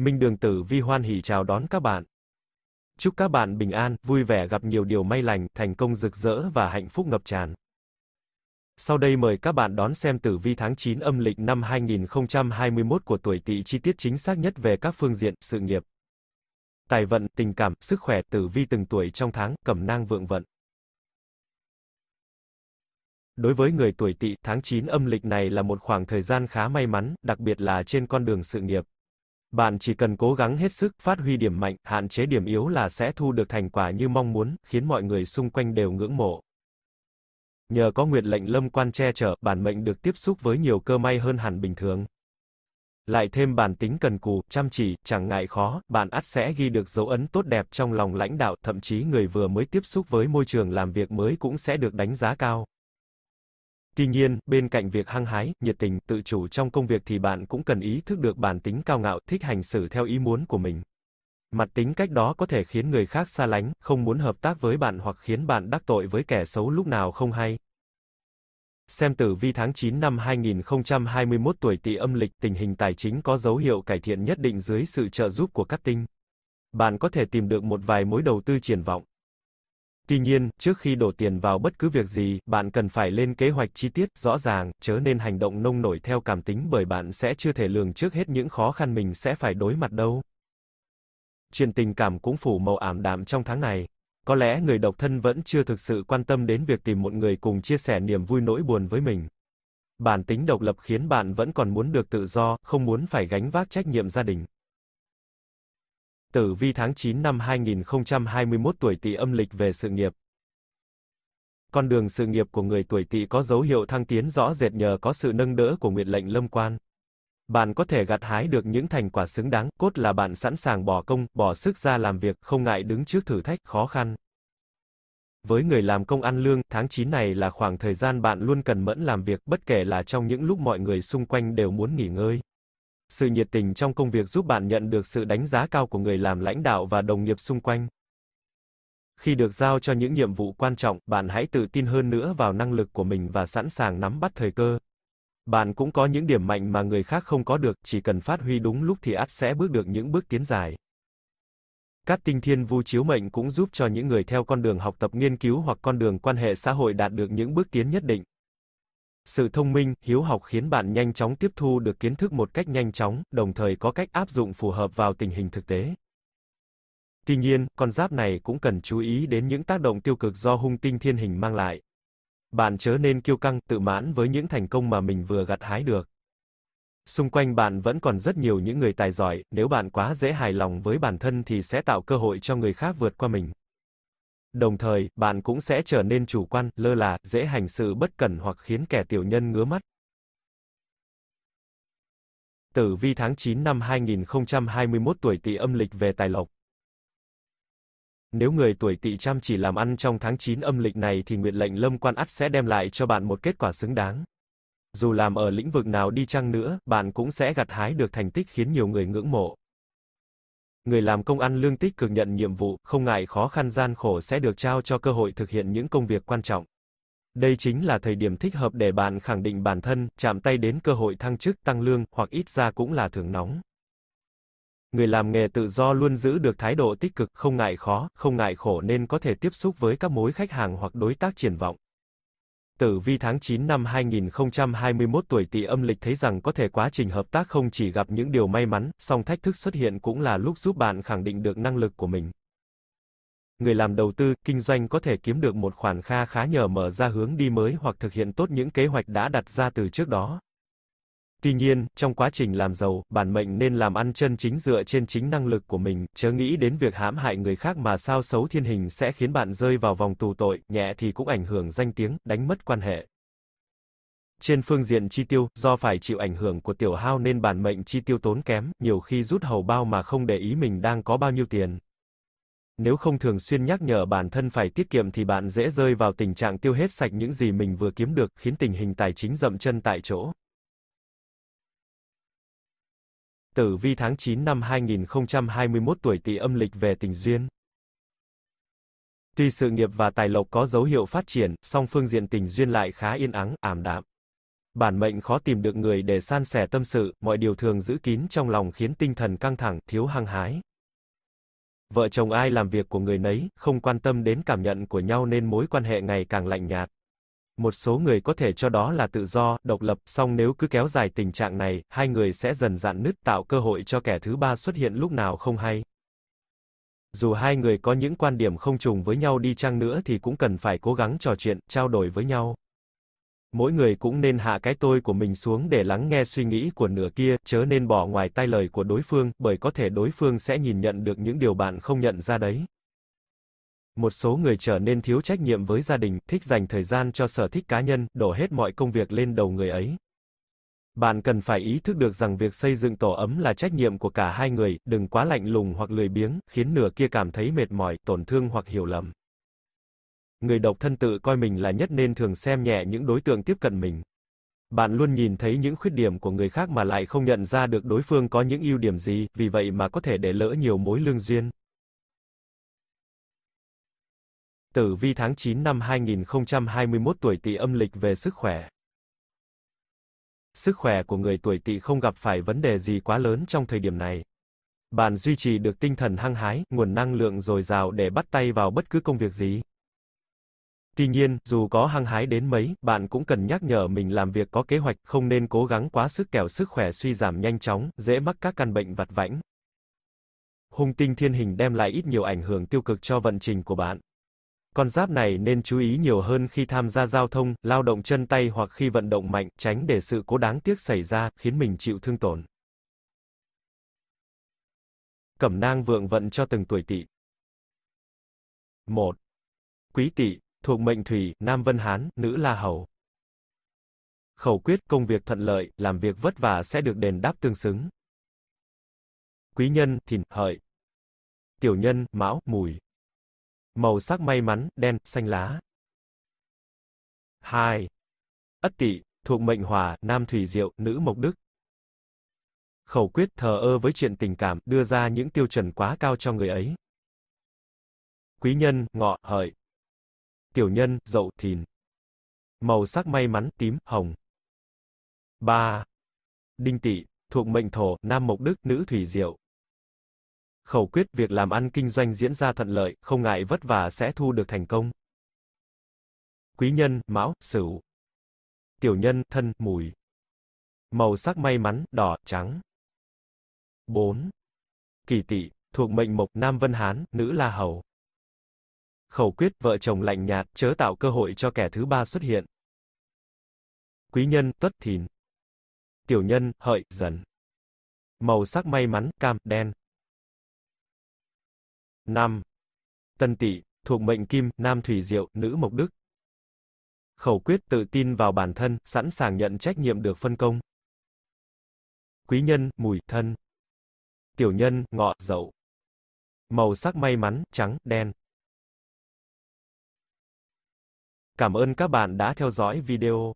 Minh Đường Tử Vi hoan hỉ chào đón các bạn. Chúc các bạn bình an, vui vẻ gặp nhiều điều may lành, thành công rực rỡ và hạnh phúc ngập tràn. Sau đây mời các bạn đón xem tử vi tháng 9 âm lịch năm 2021 của tuổi Tỵ chi tiết chính xác nhất về các phương diện sự nghiệp, tài vận, tình cảm, sức khỏe, tử vi từng tuổi trong tháng, cẩm nang vượng vận. Đối với người tuổi Tỵ, tháng 9 âm lịch này là một khoảng thời gian khá may mắn, đặc biệt là trên con đường sự nghiệp. Bạn chỉ cần cố gắng hết sức, phát huy điểm mạnh, hạn chế điểm yếu là sẽ thu được thành quả như mong muốn, khiến mọi người xung quanh đều ngưỡng mộ. Nhờ có nguyệt lệnh lâm quan che chở, bản mệnh được tiếp xúc với nhiều cơ may hơn hẳn bình thường. Lại thêm bản tính cần cù, chăm chỉ, chẳng ngại khó, bạn ắt sẽ ghi được dấu ấn tốt đẹp trong lòng lãnh đạo, thậm chí người vừa mới tiếp xúc với môi trường làm việc mới cũng sẽ được đánh giá cao. Tuy nhiên, bên cạnh việc hăng hái, nhiệt tình, tự chủ trong công việc thì bạn cũng cần ý thức được bản tính cao ngạo, thích hành xử theo ý muốn của mình. Mặt tính cách đó có thể khiến người khác xa lánh, không muốn hợp tác với bạn hoặc khiến bạn đắc tội với kẻ xấu lúc nào không hay. Xem tử vi tháng 9 năm 2021 tuổi tỵ âm lịch, tình hình tài chính có dấu hiệu cải thiện nhất định dưới sự trợ giúp của các tinh. Bạn có thể tìm được một vài mối đầu tư triển vọng. Tuy nhiên, trước khi đổ tiền vào bất cứ việc gì, bạn cần phải lên kế hoạch chi tiết, rõ ràng, chớ nên hành động nông nổi theo cảm tính bởi bạn sẽ chưa thể lường trước hết những khó khăn mình sẽ phải đối mặt đâu. Chuyện tình cảm cũng phủ màu ảm đạm trong tháng này. Có lẽ người độc thân vẫn chưa thực sự quan tâm đến việc tìm một người cùng chia sẻ niềm vui nỗi buồn với mình. Bản tính độc lập khiến bạn vẫn còn muốn được tự do, không muốn phải gánh vác trách nhiệm gia đình. Tử vi tháng 9 năm 2021 tuổi Tỵ âm lịch về sự nghiệp. Con đường sự nghiệp của người tuổi Tỵ có dấu hiệu thăng tiến rõ rệt nhờ có sự nâng đỡ của nguyện lệnh Lâm Quan. Bạn có thể gặt hái được những thành quả xứng đáng, cốt là bạn sẵn sàng bỏ công, bỏ sức ra làm việc, không ngại đứng trước thử thách, khó khăn. Với người làm công ăn lương, tháng 9 này là khoảng thời gian bạn luôn cần mẫn làm việc, bất kể là trong những lúc mọi người xung quanh đều muốn nghỉ ngơi. Sự nhiệt tình trong công việc giúp bạn nhận được sự đánh giá cao của người làm lãnh đạo và đồng nghiệp xung quanh. Khi được giao cho những nhiệm vụ quan trọng, bạn hãy tự tin hơn nữa vào năng lực của mình và sẵn sàng nắm bắt thời cơ. Bạn cũng có những điểm mạnh mà người khác không có được, chỉ cần phát huy đúng lúc thì ắt sẽ bước được những bước tiến dài. Các tinh thiên vu chiếu mệnh cũng giúp cho những người theo con đường học tập nghiên cứu hoặc con đường quan hệ xã hội đạt được những bước tiến nhất định. Sự thông minh, hiếu học khiến bạn nhanh chóng tiếp thu được kiến thức một cách nhanh chóng, đồng thời có cách áp dụng phù hợp vào tình hình thực tế. Tuy nhiên, con giáp này cũng cần chú ý đến những tác động tiêu cực do hung tinh thiên hình mang lại. Bạn chớ nên kiêu căng, tự mãn với những thành công mà mình vừa gặt hái được. Xung quanh bạn vẫn còn rất nhiều những người tài giỏi, nếu bạn quá dễ hài lòng với bản thân thì sẽ tạo cơ hội cho người khác vượt qua mình. Đồng thời, bạn cũng sẽ trở nên chủ quan, lơ là, dễ hành sự bất cẩn hoặc khiến kẻ tiểu nhân ngứa mắt. Tử vi tháng 9 năm 2021 tuổi Tỵ âm lịch về tài lộc. Nếu người tuổi Tỵ chăm chỉ làm ăn trong tháng 9 âm lịch này thì nguyện lệnh Lâm Quan Ắt sẽ đem lại cho bạn một kết quả xứng đáng. Dù làm ở lĩnh vực nào đi chăng nữa, bạn cũng sẽ gặt hái được thành tích khiến nhiều người ngưỡng mộ người làm công ăn lương tích cực nhận nhiệm vụ, không ngại khó khăn gian khổ sẽ được trao cho cơ hội thực hiện những công việc quan trọng. Đây chính là thời điểm thích hợp để bạn khẳng định bản thân, chạm tay đến cơ hội thăng chức, tăng lương, hoặc ít ra cũng là thưởng nóng. Người làm nghề tự do luôn giữ được thái độ tích cực, không ngại khó, không ngại khổ nên có thể tiếp xúc với các mối khách hàng hoặc đối tác triển vọng. Tử Vi tháng 9 năm 2021 tuổi Tỵ âm lịch thấy rằng có thể quá trình hợp tác không chỉ gặp những điều may mắn, song thách thức xuất hiện cũng là lúc giúp bạn khẳng định được năng lực của mình. Người làm đầu tư, kinh doanh có thể kiếm được một khoản kha khá nhờ mở ra hướng đi mới hoặc thực hiện tốt những kế hoạch đã đặt ra từ trước đó. Tuy nhiên, trong quá trình làm giàu, bản mệnh nên làm ăn chân chính dựa trên chính năng lực của mình, chớ nghĩ đến việc hãm hại người khác mà sao xấu thiên hình sẽ khiến bạn rơi vào vòng tù tội, nhẹ thì cũng ảnh hưởng danh tiếng, đánh mất quan hệ. Trên phương diện chi tiêu, do phải chịu ảnh hưởng của tiểu hao nên bản mệnh chi tiêu tốn kém, nhiều khi rút hầu bao mà không để ý mình đang có bao nhiêu tiền. Nếu không thường xuyên nhắc nhở bản thân phải tiết kiệm thì bạn dễ rơi vào tình trạng tiêu hết sạch những gì mình vừa kiếm được, khiến tình hình tài chính dậm chân tại chỗ. Tử vi tháng 9 năm 2021 tuổi Tỵ âm lịch về tình duyên. Tuy sự nghiệp và tài lộc có dấu hiệu phát triển, song phương diện tình duyên lại khá yên ắng, ảm đạm. Bản mệnh khó tìm được người để san sẻ tâm sự, mọi điều thường giữ kín trong lòng khiến tinh thần căng thẳng, thiếu hăng hái. Vợ chồng ai làm việc của người nấy, không quan tâm đến cảm nhận của nhau nên mối quan hệ ngày càng lạnh nhạt một số người có thể cho đó là tự do, độc lập, song nếu cứ kéo dài tình trạng này, hai người sẽ dần dạn nứt tạo cơ hội cho kẻ thứ ba xuất hiện lúc nào không hay. Dù hai người có những quan điểm không trùng với nhau đi chăng nữa thì cũng cần phải cố gắng trò chuyện, trao đổi với nhau. Mỗi người cũng nên hạ cái tôi của mình xuống để lắng nghe suy nghĩ của nửa kia, chớ nên bỏ ngoài tai lời của đối phương, bởi có thể đối phương sẽ nhìn nhận được những điều bạn không nhận ra đấy một số người trở nên thiếu trách nhiệm với gia đình, thích dành thời gian cho sở thích cá nhân, đổ hết mọi công việc lên đầu người ấy. Bạn cần phải ý thức được rằng việc xây dựng tổ ấm là trách nhiệm của cả hai người, đừng quá lạnh lùng hoặc lười biếng, khiến nửa kia cảm thấy mệt mỏi, tổn thương hoặc hiểu lầm. Người độc thân tự coi mình là nhất nên thường xem nhẹ những đối tượng tiếp cận mình. Bạn luôn nhìn thấy những khuyết điểm của người khác mà lại không nhận ra được đối phương có những ưu điểm gì, vì vậy mà có thể để lỡ nhiều mối lương duyên. Tử vi tháng 9 năm 2021 tuổi Tỵ âm lịch về sức khỏe. Sức khỏe của người tuổi Tỵ không gặp phải vấn đề gì quá lớn trong thời điểm này. Bạn duy trì được tinh thần hăng hái, nguồn năng lượng dồi dào để bắt tay vào bất cứ công việc gì. Tuy nhiên, dù có hăng hái đến mấy, bạn cũng cần nhắc nhở mình làm việc có kế hoạch, không nên cố gắng quá sức kẻo sức khỏe suy giảm nhanh chóng, dễ mắc các căn bệnh vặt vãnh. Hung tinh thiên hình đem lại ít nhiều ảnh hưởng tiêu cực cho vận trình của bạn. Con giáp này nên chú ý nhiều hơn khi tham gia giao thông, lao động chân tay hoặc khi vận động mạnh, tránh để sự cố đáng tiếc xảy ra, khiến mình chịu thương tổn. Cẩm nang vượng vận cho từng tuổi tỵ. 1. Quý tỵ, thuộc mệnh thủy, nam vân hán, nữ la hầu. Khẩu quyết công việc thuận lợi, làm việc vất vả sẽ được đền đáp tương xứng. Quý nhân, thìn, hợi. Tiểu nhân, mão, mùi. Màu sắc may mắn, đen, xanh lá. 2. Ất tỵ, thuộc mệnh hỏa, nam thủy diệu, nữ mộc đức. Khẩu quyết thờ ơ với chuyện tình cảm, đưa ra những tiêu chuẩn quá cao cho người ấy. Quý nhân, ngọ, hợi. Tiểu nhân, dậu, thìn. Màu sắc may mắn, tím, hồng. 3. Đinh tỵ, thuộc mệnh thổ, nam mộc đức, nữ thủy diệu. Khẩu quyết việc làm ăn kinh doanh diễn ra thuận lợi, không ngại vất vả sẽ thu được thành công. Quý nhân, mão, sửu. Tiểu nhân, thân, mùi. Màu sắc may mắn, đỏ, trắng. 4. Kỳ tỵ, thuộc mệnh mộc nam vân hán, nữ la hầu. Khẩu quyết vợ chồng lạnh nhạt, chớ tạo cơ hội cho kẻ thứ ba xuất hiện. Quý nhân, tuất thìn. Tiểu nhân, hợi, dần. Màu sắc may mắn, cam, đen. Nam Tân tỵ, thuộc mệnh kim, nam thủy diệu, nữ mộc đức. Khẩu quyết tự tin vào bản thân, sẵn sàng nhận trách nhiệm được phân công. Quý nhân, mùi, thân. Tiểu nhân, ngọ, dậu. Màu sắc may mắn, trắng, đen. Cảm ơn các bạn đã theo dõi video.